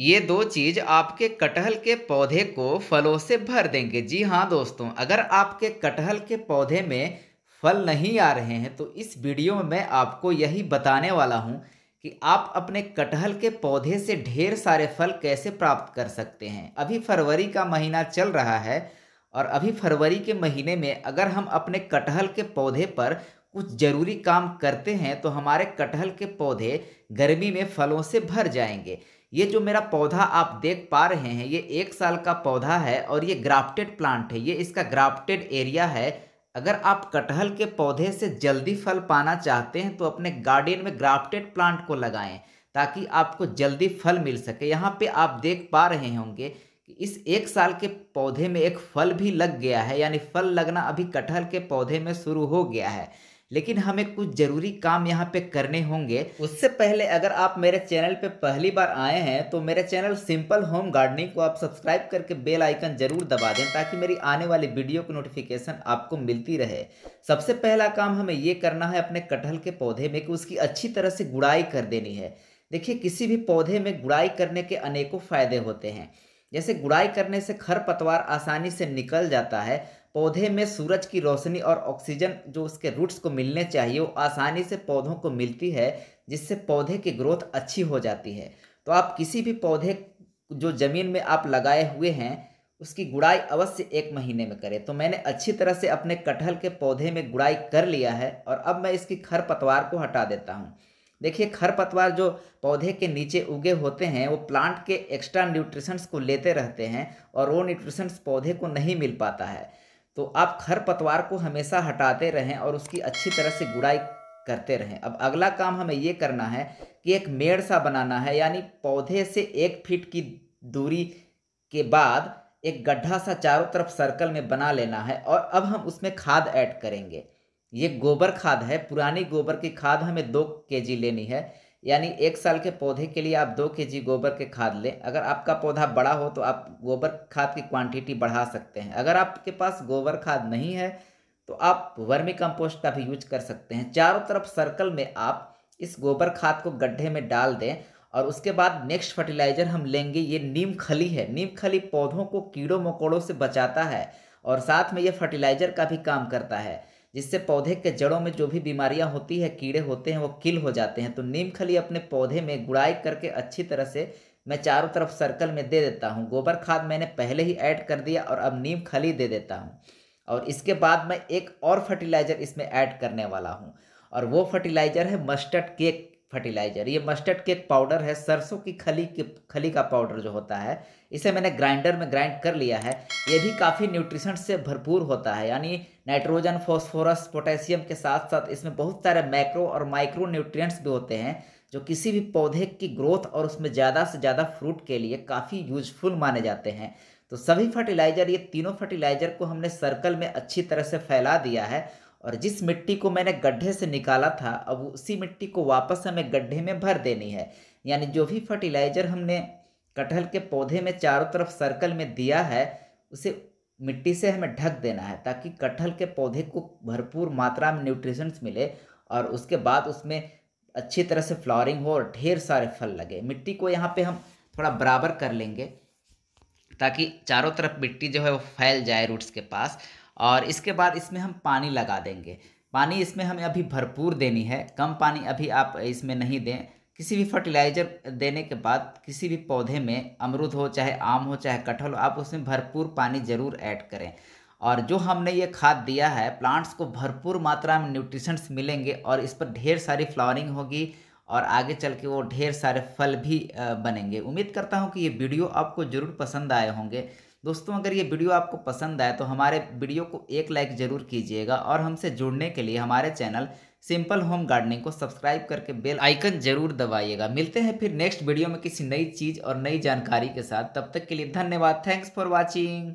ये दो चीज़ आपके कटहल के पौधे को फलों से भर देंगे जी हाँ दोस्तों अगर आपके कटहल के पौधे में फल नहीं आ रहे हैं तो इस वीडियो में मैं आपको यही बताने वाला हूँ कि आप अपने कटहल के पौधे से ढेर सारे फल कैसे प्राप्त कर सकते हैं अभी फरवरी का महीना चल रहा है और अभी फरवरी के महीने में अगर हम अपने कटहल के पौधे पर कुछ ज़रूरी काम करते हैं तो हमारे कटहल के पौधे गर्मी में फलों से भर जाएंगे ये जो मेरा पौधा आप देख पा रहे हैं ये एक साल का पौधा है और ये ग्राफ्टेड प्लांट है ये इसका ग्राफ्टेड एरिया है अगर आप कटहल के पौधे से जल्दी फल पाना चाहते हैं तो अपने गार्डन में ग्राफ्टेड प्लांट को लगाएं ताकि आपको जल्दी फल मिल सके यहाँ पे आप देख पा रहे होंगे कि इस एक साल के पौधे में एक फल भी लग गया है यानी फल लगना अभी कटहल के पौधे में शुरू हो गया है लेकिन हमें कुछ ज़रूरी काम यहाँ पे करने होंगे उससे पहले अगर आप मेरे चैनल पे पहली बार आए हैं तो मेरे चैनल सिंपल होम गार्डनिंग को आप सब्सक्राइब करके बेल आइकन ज़रूर दबा दें ताकि मेरी आने वाली वीडियो की नोटिफिकेशन आपको मिलती रहे सबसे पहला काम हमें ये करना है अपने कटहल के पौधे में कि उसकी अच्छी तरह से गुड़ाई कर देनी है देखिए किसी भी पौधे में गुड़ाई करने के अनेकों फ़ायदे होते हैं जैसे गुड़ाई करने से पतवार आसानी से निकल जाता है पौधे में सूरज की रोशनी और ऑक्सीजन जो उसके रूट्स को मिलने चाहिए वो आसानी से पौधों को मिलती है जिससे पौधे की ग्रोथ अच्छी हो जाती है तो आप किसी भी पौधे जो ज़मीन में आप लगाए हुए हैं उसकी गुड़ाई अवश्य एक महीने में करें तो मैंने अच्छी तरह से अपने कटहल के पौधे में गुड़ाई कर लिया है और अब मैं इसकी खर पतवार को हटा देता हूँ देखिए खर पतवार जो पौधे के नीचे उगे होते हैं वो प्लांट के एक्स्ट्रा न्यूट्रिशंस को लेते रहते हैं और वो न्यूट्रिशंस पौधे को नहीं मिल पाता है तो आप खरपतवार को हमेशा हटाते रहें और उसकी अच्छी तरह से गुड़ाई करते रहें अब अगला काम हमें ये करना है कि एक मेड़ सा बनाना है यानी पौधे से एक फीट की दूरी के बाद एक गड्ढा सा चारों तरफ सर्कल में बना लेना है और अब हम उसमें खाद ऐड करेंगे ये गोबर खाद है पुरानी गोबर की खाद हमें दो के जी लेनी है यानी एक साल के पौधे के लिए आप दो के जी गोबर के खाद लें अगर आपका पौधा बड़ा हो तो आप गोबर खाद की क्वांटिटी बढ़ा सकते हैं अगर आपके पास गोबर खाद नहीं है तो आप वर्मी कंपोस्ट का भी यूज कर सकते हैं चारों तरफ सर्कल में आप इस गोबर खाद को गड्ढे में डाल दें और उसके बाद नेक्स्ट फर्टिलाइज़र हम लेंगे ये नीम खली है नीम खली पौधों को कीड़ों मकोड़ों से बचाता है और साथ में ये फर्टिलाइज़र का भी काम करता है जिससे पौधे के जड़ों में जो भी बीमारियां होती है कीड़े होते हैं वो किल हो जाते हैं तो नीम खली अपने पौधे में गुड़ाई करके अच्छी तरह से मैं चारों तरफ सर्कल में दे देता हूँ गोबर खाद मैंने पहले ही ऐड कर दिया और अब नीम खली दे देता हूँ और इसके बाद मैं एक और फर्टिलाइज़र इसमें ऐड करने वाला हूँ और वो फर्टिलाइज़र है मस्टर्ड केक फर्टिलाइजर ये मस्टर्ड केक पाउडर है सरसों की खली के खली का पाउडर जो होता है इसे मैंने ग्राइंडर में ग्राइंड कर लिया है ये भी काफ़ी न्यूट्रिशन से भरपूर होता है यानी नाइट्रोजन फॉस्फोरस पोटेशियम के साथ साथ इसमें बहुत सारे मैक्रो और माइक्रो न्यूट्रिएंट्स भी होते हैं जो किसी भी पौधे की ग्रोथ और उसमें ज़्यादा से ज़्यादा फ्रूट के लिए काफ़ी यूजफुल माने जाते हैं तो सभी फर्टिलाइज़र ये तीनों फर्टिलाइज़र को हमने सर्कल में अच्छी तरह से फैला दिया है और जिस मिट्टी को मैंने गड्ढे से निकाला था अब उसी मिट्टी को वापस हमें गड्ढे में भर देनी है यानी जो भी फर्टिलाइज़र हमने कटहल के पौधे में चारों तरफ सर्कल में दिया है उसे मिट्टी से हमें ढक देना है ताकि कटहल के पौधे को भरपूर मात्रा में न्यूट्रिशंस मिले और उसके बाद उसमें अच्छी तरह से फ्लावरिंग हो और ढेर सारे फल लगे मिट्टी को यहाँ पे हम थोड़ा बराबर कर लेंगे ताकि चारों तरफ मिट्टी जो है वो फैल जाए रूट्स के पास और इसके बाद इसमें हम पानी लगा देंगे पानी इसमें हमें अभी भरपूर देनी है कम पानी अभी आप इसमें नहीं दें किसी भी फर्टिलाइज़र देने के बाद किसी भी पौधे में अमरूद हो चाहे आम हो चाहे कटहल हो आप उसमें भरपूर पानी ज़रूर ऐड करें और जो हमने ये खाद दिया है प्लांट्स को भरपूर मात्रा में न्यूट्रिशंस मिलेंगे और इस पर ढेर सारी फ्लावरिंग होगी और आगे चल के वो ढेर सारे फल भी बनेंगे उम्मीद करता हूँ कि ये वीडियो आपको ज़रूर पसंद आए होंगे दोस्तों अगर ये वीडियो आपको पसंद आए तो हमारे वीडियो को एक लाइक ज़रूर कीजिएगा और हमसे जुड़ने के लिए हमारे चैनल सिंपल होम गार्डनिंग को सब्सक्राइब करके बेल आइकन जरूर दबाइएगा मिलते हैं फिर नेक्स्ट वीडियो में किसी नई चीज़ और नई जानकारी के साथ तब तक के लिए धन्यवाद थैंक्स फॉर वॉचिंग